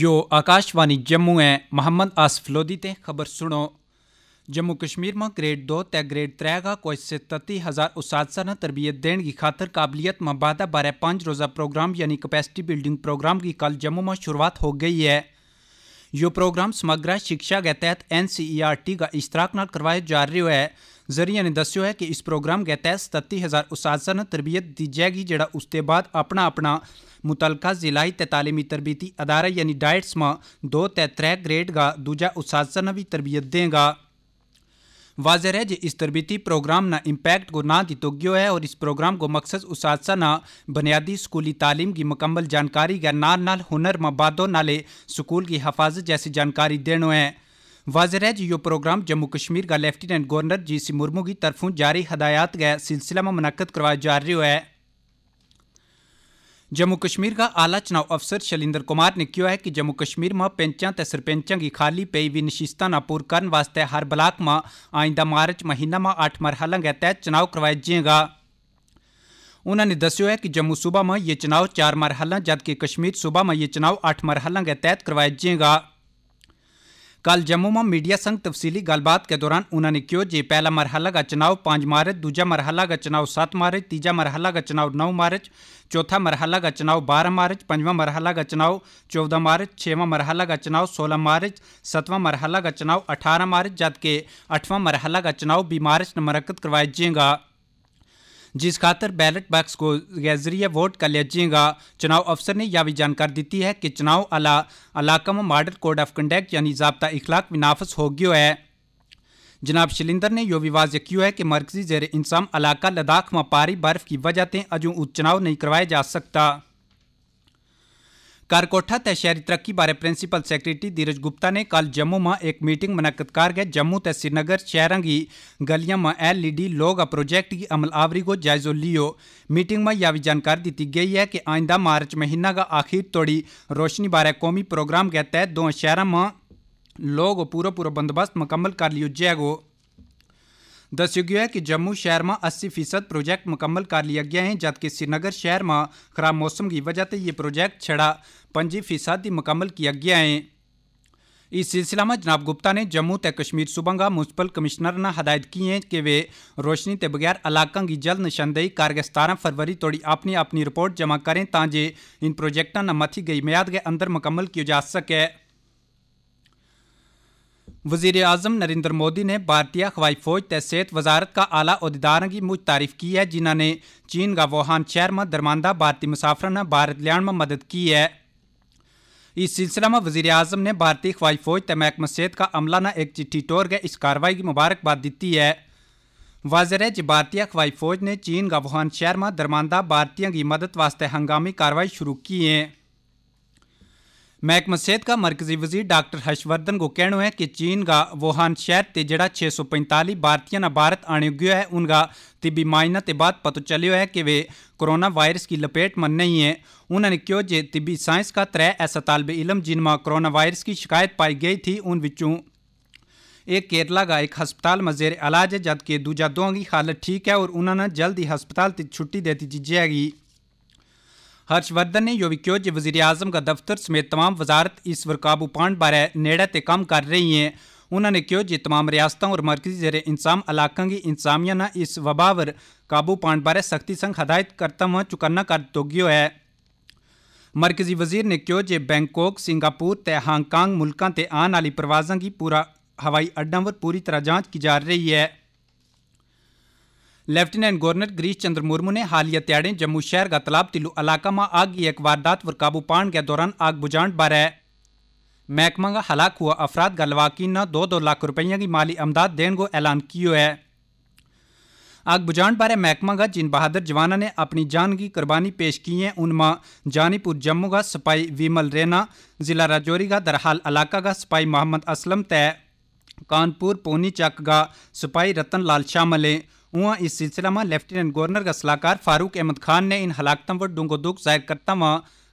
you Akashvani Jammu ہے محمد آسف لودھی تے خبر سنو جموں کشمیر میں گریڈ دو تے گریڈ ترے کا سے تتی ہزار اساتذہ تربیت دین کی خاطر قابلیت مبادہ بارے پانچ روزہ پروگرام یعنی کپیسٹی بلڈنگ پروگرام کی کل جموں شروعات ہو گئی ہے یہ پروگرام سگرہ شکشا کے تحت N C E R T کا اشتراک نال کروائے جا رہے ہے ذریعہ نے دسو ہے کہ اس پروگرام کے تحت ستی ہزار اساتذہ تربیت دی جائے گی جڑا اس کے بعد اپنا اپنا متعلقہ ضلع تعلیمی تربیتی ادارہ یعنی ڈائٹس میں دو تر گریڈ غا دوجا اس بھی تربیت دیں گا واضح ہے جی اس تربیتی پروگرام نہ امپیکٹ کو نہ دیتو گیو ہے اور اس پروگرام کو مقصد اساتذہ بنیادی سکولی تعلیم کی مکمل جانکاری یا نال ہنر مبادو نالے سکول کی حفاظت جیسی جانکاری دینو ہے واضح ہے جی، یہ پروگرام جموں کشمیر کا lieutenant governor G C Murmu کی طرفوں جاری ہدایات گئے سلسلہ میں منعقد کروایا جا رہا ہے جموں کشمیر کا آلہ چناؤ افسر شلیندر کمار نے کیا ہے کہ جموں کشمیر میں پینچاں سرپنچیں کی خالی پی بھی نشیت کرن کرنے ہر بلاک میں آئندہ مارچ مہینہ میں آٹھ مرحلے کے تحت چناؤ کروائے جے گا انہوں نے دسو ہے کہ جموں صوبہ میں یہ چناؤ چار مرحلہ جبکہ کشمیر صوبہ میں یہ چناؤ آٹھ مرحلے کے تحت کروائے جے گا کل میں میڈیا سنگ تفصیلی گلبات کے دوران انہوں نے کہوجے پہلا مرحلہ کا چناؤ پانچ مارچ دوجا مرحلہ کا چناؤ سات مارچ تیجا مرحلہ کا چناؤ نو مارچ چوتھا مرحلہ کا چناؤ بارہ مارچ پجواں مرحلہ کا چناؤ چودہ مارچ چھواں مرحلہ کا چناؤ سولہ مارچ ستواں مرحلہ کا چناؤ اٹھارہ مارچ جبکہ اٹھواں مرحلہ کا چناؤ بی مارچ نمرکت کروائے جائے گا جس خاطر بیلٹ باکس کو ذریعے ووٹ کا لیجیے گا چناؤ افسر نے یہ بھی جانکاری دیتی ہے کہ چناؤ علاقہ میں ماڈل کوڈ آف کنڈکٹ یعنی ضابطہ اخلاق میں نافذ ہو گیا ہے جناب شلیندر نے یو بھی واضح کیا ہے کہ مرکزی زیر انسام علاقہ لداخ میں پاری برف کی وجہ سے اجوں اچناؤ نہیں کروایا جا سکتا تے شہری ترقی بارے پرنسپل سیکرٹری دیرج گپتا نے کل جم ایک میٹنگ منعقدار کے جموں سے سرینگر شہر کی گلیاں ایل ای ڈی لوگا پروجیکٹ کی عمل آوری کو جائزہ لیو میٹنگ میں یا بھی جانکاری کہ آئندہ مارچ مہینہ کا آخر توڑی روشنی بارے قومی پروگرام گت دو دو شہروں میں لوگ پورا پورا بندوبست مکمل کر لیو جائے گو دس گیا ہے کہ جموں شہر میں اسی فیصد پروجیکٹ مکمل کر لیا گیا ہے جبکہ شرینگ شہر میں خراب موسم کی وجہ سے یہ پروجیکٹ چڑا پی فیصدی مکمل کیا گیا ہے اس سلسلہ جناب گپتا نے جموں کے کشمیر سبہ کا میونسپل کمشنر نے ہدت کی ہے کہ وے روشنی کے بغیر علاقوں کی جلد نشاندہی کار کے ستارہ فروری توڑی اپنی اپنی رپورٹ جمع کریں تاکہ ان پروجیکٹ ن متھی گئی میاد کے اندر مکمل کی جا سکے وزیر اعظم نریندر مودی نے بھارتیہ خوائی فوج تحصیت وزارت کا آلہ عہدیداروں کی مجھ تعریف کی ہے جنہ نے چین کا ووہان میں درماندہ بھارتی مسافروں نے بھارت لیان میں مدد کی ہے اس سلسلہ میں وزیر اعظم نے بھارتی خوائی فوج تے محکمہ صحت کا عملہ نے ایک چٹھی ٹور گئے اس کارروائی کی مبارکباد ہے واضح ہے کہ بھارتیہ خوائی فوج نے چین کا ووہان میں درماندہ بھارتیوں کی مدد واسطے ہنگامی کارروائی شروع کی ہے محکمہ صحت کا مرکزی وزیر ڈاکٹر ہرش وردھن کو کہنا ہے کہ چین کا ووہان شہر تے جڑا چھ سو پینتالی بھارتی بھارت آنے گیا ہے ان کا طبی معائنہ تے بعد پتہ چل ہے کہ وہ کرونا وائرس کی لپیٹ میں نہیں ہے انہوں نے کہو جے طبی سائنس کا ترے ایسا طالب علم جن میں کرونا وائرس کی شکایت پائی گئی تھی ان وچوں ایک کیرلا کا ایک ہسپتال میں زیر علاج ہے جبکہ دوجا دو کی حالت ٹھیک ہے اور انہوں نے جلد ہی ہسپتال تے چھٹی دیتی جی دیجیے ہرش ودھن نے جو بھی کیا وزیر اعظم کا دفتر سمیت تمام وزارت اس پر قابو پان بارے نڑے تے کام کر رہی ہیں انہوں نے کہو جی تمام ریاستوں اور مرکزی زیر انسام علاقوں کی انسامیہ نہ اس وبا پر قابو پان بارے سختی سنگ ہدایت کرتا کرتوا چکرنا کر دوگیو ہے مرکزی وزیر نے کہو جی بینکاک سنگاپور تے ہانگ کانگ تے آن والی کی پورا ہوائی اڈیں پر پوری طرح جانچ کی جا رہی ہے لفٹنینٹ گورنر گریش چندر مرمو نے حالیہ دیہڑے جموں شہر کا تلاب تلو علاقہ میں اگ بھی ایک وارد پر قابو پان کے دوران اگ بجھان بارہ مہکمہ ہلاک ہوا افراد کا لواکین دو دو لکھ روپئے کی مالی امداد دن کا ایلان کی ہوئے اگ بجھان بارے مہکمہ جن بہادر جوانوں نے اپنی جان کی قربانی پیش کی ہے اُن میں جانی پور جموں کا سپاہی ویمل رینا ضلع رجوی کا درحال علاقہ کا سپاہی محمد اسلم کانپور پونیچک گا سپاہی رتن لال شامل ہیں اوا اس سلسلہ میں لیفٹیننٹ گورنر کا سلاحکار فاروق احمد خان نے ان ہلاکتوں پر ڈونگو دکھ ظاہر کرتا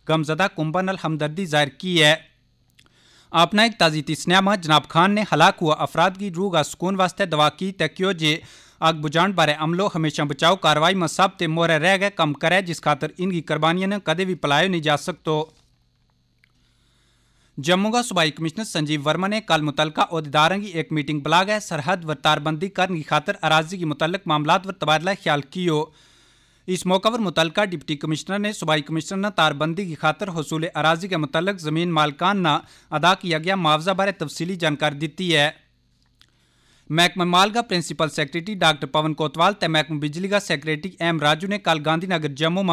گمزدہ کنبن نل ہمدردی ظاہر کی ہے اپنا ایک تازی تیسنیا میں جناب خان نے ہلاک ہوا افراد کی روح کا سکون واسطے دعا کی تکیو جے آگ بجان بارے عملو ہمیشہ بچاؤ کاروائی میں سب تے مورے رہ گئے کم کرے جس خاطر ان کی قربانیاں نے کدے بھی پلائے نہیں جا سکو جموں کا صوبائی کمشنر سنجیب ورما نے کل متعلقہ عہدیداروں کی ایک میٹنگ بلا گئے سرحد و تاربندی کرنے کی خاطر اراضی کی متعلق معاملات و تبادلہ خیال کیو اس موقع پر متعلقہ ڈپٹی کمشنر نے صوبائی کمشنر نے تاربندی کی خاطر حصول اراضی کے متعلق زمین مالکان نہ ادا کیا گیا معاوضہ بارے تفصیلی جانکاری ہے محکمہ مال کا principal secretary doctor Pawan Kotwal تے محکمہ بجلی کا سیکرٹری ایم راجو نے کل گاندھی نگر جموں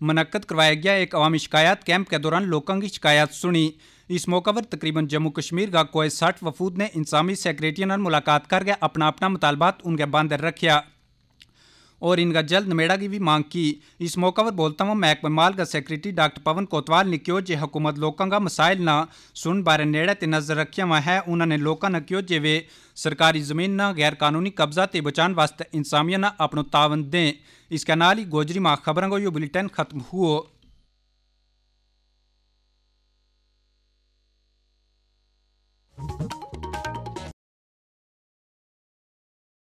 منعقد کروایا گیا ایک عوامی شکایات کیمپ کے دوران لوگوں کی شکایات سنی اس موقع پر تقریباً جموں کشمیر کا کوئی سٹھ وفود نے انسامی سیکرٹری ملاقات کر کے اپنا اپنا مطالبات ان کے باندر رکھیا اور ان کا جلد نمیڑا کی بھی مانگ کی اس موقع پر بولتا ہوں محکمہ مال کا سیکرٹری ڈاکٹر پون کوتوال نے کہو جے حکومت لوکاں کا مسائل نہ سن بارے نیڑے تے نظر رکھیا ہوا ہے انہوں نے لوکاں نے کہو جے وے سرکاری زمین نہ غیر قانونی قبضہ تے بچان واسطے انسامیہ نہ اپنا تاون دیں اس کے نال ہی گوجری ماہ کو یہ بلٹن ختم ہوئے